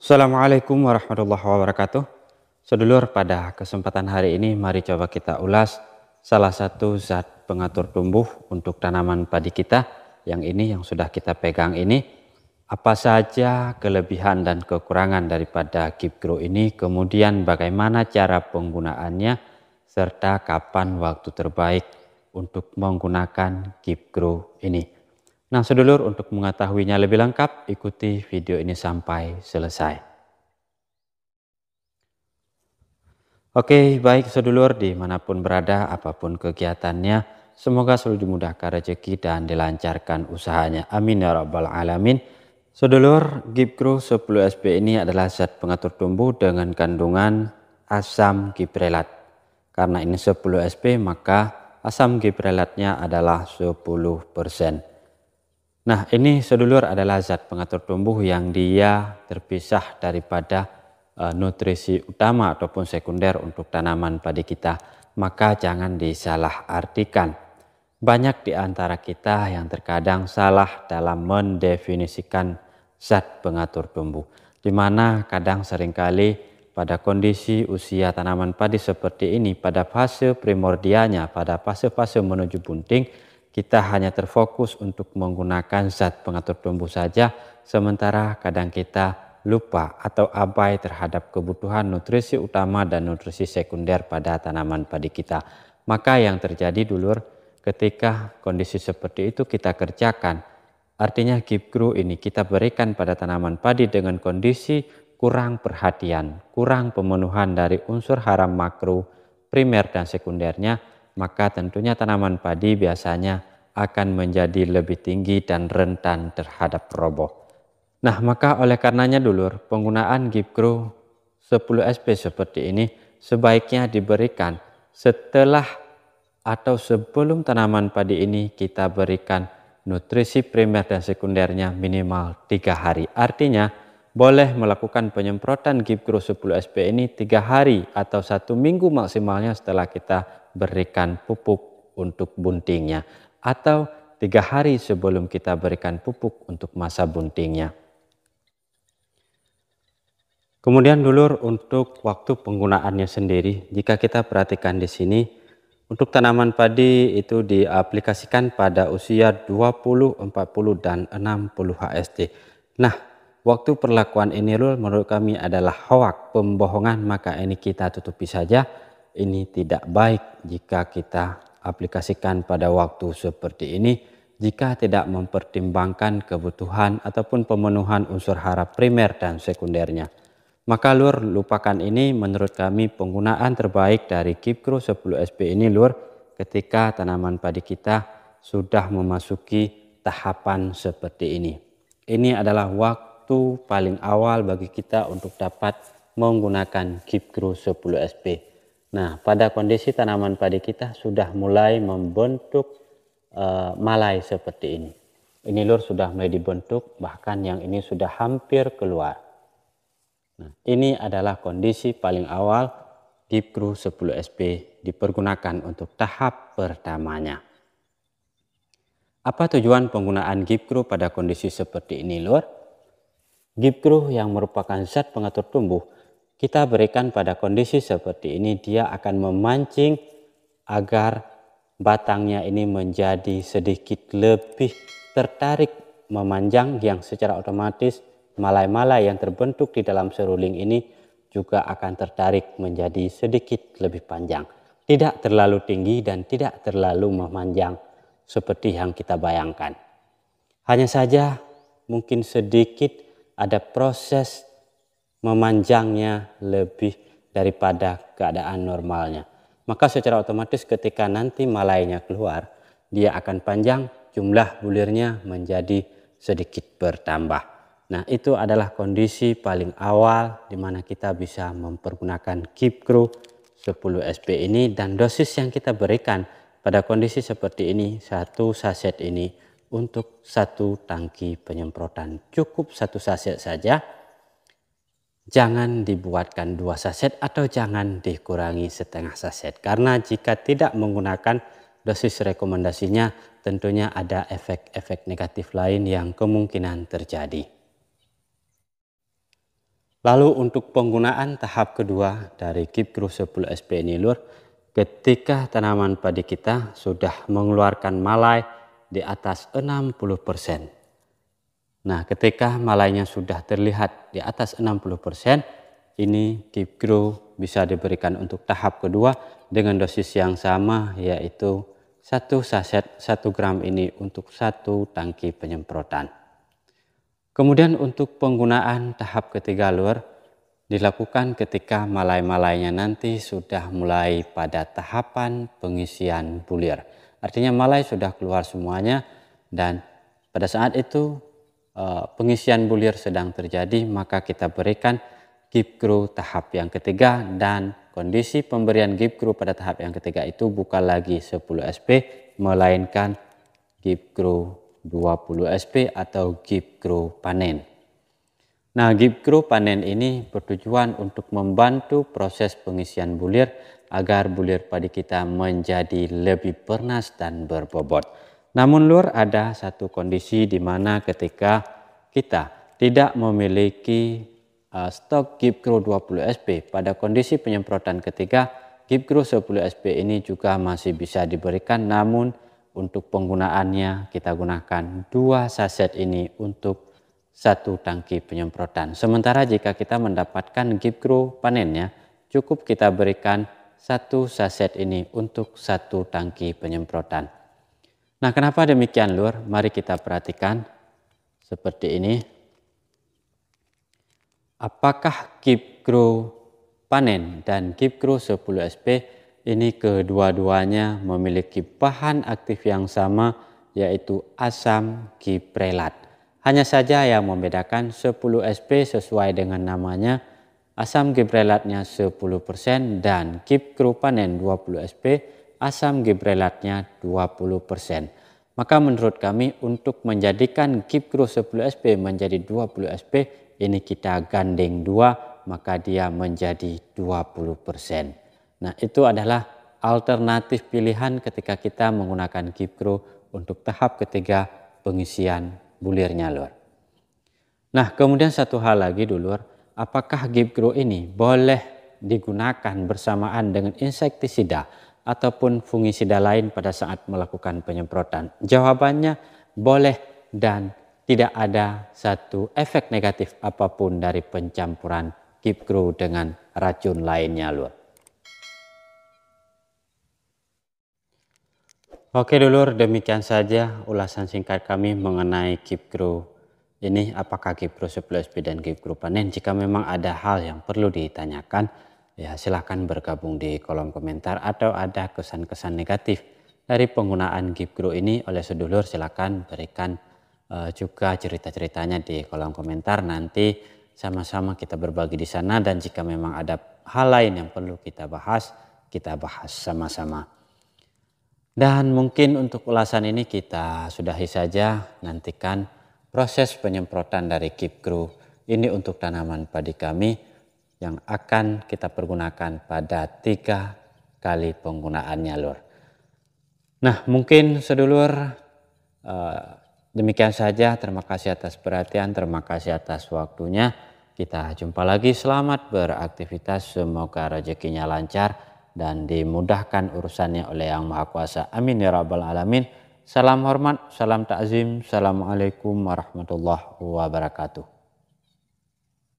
Assalamualaikum warahmatullahi wabarakatuh. Sedulur, pada kesempatan hari ini mari coba kita ulas salah satu zat pengatur tumbuh untuk tanaman padi kita yang ini yang sudah kita pegang ini. Apa saja kelebihan dan kekurangan daripada Grow ini, kemudian bagaimana cara penggunaannya serta kapan waktu terbaik untuk menggunakan Grow ini. Nah sedulur untuk mengetahuinya lebih lengkap ikuti video ini sampai selesai. Oke baik sedulur dimanapun berada apapun kegiatannya semoga selalu dimudahkan rezeki dan dilancarkan usahanya. Amin ya rabbal alamin. Sedulur Gipkru 10 sp ini adalah zat pengatur tumbuh dengan kandungan asam giprelat. Karena ini 10 sp maka asam giprelatnya adalah 10 Nah ini sedulur adalah zat pengatur tumbuh yang dia terpisah daripada eh, nutrisi utama ataupun sekunder untuk tanaman padi kita. Maka jangan disalahartikan. Banyak di antara kita yang terkadang salah dalam mendefinisikan zat pengatur tumbuh. Di mana kadang seringkali pada kondisi usia tanaman padi seperti ini pada fase primordialnya, pada fase-fase menuju bunting, kita hanya terfokus untuk menggunakan zat pengatur tumbuh saja, sementara kadang kita lupa atau abai terhadap kebutuhan nutrisi utama dan nutrisi sekunder pada tanaman padi kita. Maka yang terjadi dulur ketika kondisi seperti itu kita kerjakan, artinya keep grow ini kita berikan pada tanaman padi dengan kondisi kurang perhatian, kurang pemenuhan dari unsur haram makro, primer dan sekundernya, maka tentunya tanaman padi biasanya akan menjadi lebih tinggi dan rentan terhadap roboh. Nah, maka oleh karenanya dulur, penggunaan Gipgro 10SP seperti ini sebaiknya diberikan setelah atau sebelum tanaman padi ini kita berikan nutrisi primer dan sekundernya minimal tiga hari. Artinya, boleh melakukan penyemprotan Gibgro 10 SP ini tiga hari atau satu minggu maksimalnya setelah kita berikan pupuk untuk buntingnya atau tiga hari sebelum kita berikan pupuk untuk masa buntingnya. Kemudian dulur untuk waktu penggunaannya sendiri, jika kita perhatikan di sini, untuk tanaman padi itu diaplikasikan pada usia 20, 40, dan 60 HSD. Nah, waktu perlakuan ini lul menurut kami adalah hoak pembohongan maka ini kita tutupi saja ini tidak baik jika kita aplikasikan pada waktu seperti ini jika tidak mempertimbangkan kebutuhan ataupun pemenuhan unsur harap primer dan sekundernya. Maka lur lupakan ini menurut kami penggunaan terbaik dari Kipkro 10SP ini lur ketika tanaman padi kita sudah memasuki tahapan seperti ini. Ini adalah waktu waktu paling awal bagi kita untuk dapat menggunakan Grow 10SP. Nah, pada kondisi tanaman padi kita sudah mulai membentuk uh, malai seperti ini. Ini lur sudah mulai dibentuk, bahkan yang ini sudah hampir keluar. Nah, ini adalah kondisi paling awal Grow 10SP dipergunakan untuk tahap pertamanya. Apa tujuan penggunaan Gipgro pada kondisi seperti ini, Lur? Gibruh yang merupakan zat pengatur tumbuh, kita berikan pada kondisi seperti ini, dia akan memancing agar batangnya ini menjadi sedikit lebih tertarik memanjang yang secara otomatis malai-malai yang terbentuk di dalam seruling ini juga akan tertarik menjadi sedikit lebih panjang. Tidak terlalu tinggi dan tidak terlalu memanjang seperti yang kita bayangkan. Hanya saja mungkin sedikit ada proses memanjangnya lebih daripada keadaan normalnya. Maka secara otomatis ketika nanti malainya keluar, dia akan panjang, jumlah bulirnya menjadi sedikit bertambah. Nah, itu adalah kondisi paling awal di mana kita bisa mempergunakan crew 10 SP ini dan dosis yang kita berikan pada kondisi seperti ini, satu saset ini untuk satu tangki penyemprotan. Cukup satu saset saja. Jangan dibuatkan dua saset atau jangan dikurangi setengah saset. Karena jika tidak menggunakan dosis rekomendasinya tentunya ada efek-efek negatif lain yang kemungkinan terjadi. Lalu untuk penggunaan tahap kedua dari Kipgro 10 SPN Lur, ketika tanaman padi kita sudah mengeluarkan malai, di atas 60%. Nah, ketika malainya sudah terlihat di atas 60%, ini keep grow bisa diberikan untuk tahap kedua dengan dosis yang sama yaitu satu saset 1 gram ini untuk satu tangki penyemprotan. Kemudian untuk penggunaan tahap ketiga luar, dilakukan ketika malai-malainya nanti sudah mulai pada tahapan pengisian bulir. Artinya malai sudah keluar semuanya dan pada saat itu eh, pengisian bulir sedang terjadi maka kita berikan gibkru tahap yang ketiga dan kondisi pemberian gibkru pada tahap yang ketiga itu bukan lagi 10 SP melainkan gibkru 20 SP atau gibkru panen. Nah, Gipgro panen ini bertujuan untuk membantu proses pengisian bulir agar bulir padi kita menjadi lebih bernas dan berbobot. Namun lur ada satu kondisi di mana ketika kita tidak memiliki uh, stok Gipgro 20 SP pada kondisi penyemprotan ketiga Gipgro 10 SP ini juga masih bisa diberikan namun untuk penggunaannya kita gunakan dua saset ini untuk satu tangki penyemprotan. Sementara jika kita mendapatkan gipgro panennya, cukup kita berikan satu saset ini untuk satu tangki penyemprotan. Nah, kenapa demikian, Lur? Mari kita perhatikan seperti ini. Apakah gipgro panen dan gipgro 10 SP ini kedua-duanya memiliki bahan aktif yang sama yaitu asam giprelat. Hanya saja yang membedakan 10 SP sesuai dengan namanya, asam gibrelatnya 10% dan kip kerupanen 20 SP, asam gibrelatnya 20%. Maka menurut kami untuk menjadikan kip kru 10 SP menjadi 20 SP, ini kita gandeng dua maka dia menjadi 20%. Nah itu adalah alternatif pilihan ketika kita menggunakan kip kru untuk tahap ketiga pengisian bulirnya luar. Nah kemudian satu hal lagi dulur, apakah gibgro ini boleh digunakan bersamaan dengan insektisida ataupun fungisida lain pada saat melakukan penyemprotan? Jawabannya boleh dan tidak ada satu efek negatif apapun dari pencampuran gibgro dengan racun lainnya luar. Oke dulur, demikian saja ulasan singkat kami mengenai grow. ini apakah Kipgro supply b dan grow panen. Jika memang ada hal yang perlu ditanyakan, ya silahkan bergabung di kolom komentar atau ada kesan-kesan negatif dari penggunaan grow ini oleh sedulur silahkan berikan uh, juga cerita-ceritanya di kolom komentar nanti sama-sama kita berbagi di sana dan jika memang ada hal lain yang perlu kita bahas, kita bahas sama-sama. Dan mungkin untuk ulasan ini kita sudahi saja nantikan proses penyemprotan dari Keep Grow ini untuk tanaman padi kami yang akan kita pergunakan pada tiga kali penggunaannya lur. Nah mungkin sedulur eh, demikian saja terima kasih atas perhatian terima kasih atas waktunya. Kita jumpa lagi selamat beraktivitas semoga rezekinya lancar dan dimudahkan urusannya oleh Yang Maha Kuasa. Amin ya Rabbal Alamin. Salam hormat, salam takzim, Assalamualaikum warahmatullahi wabarakatuh.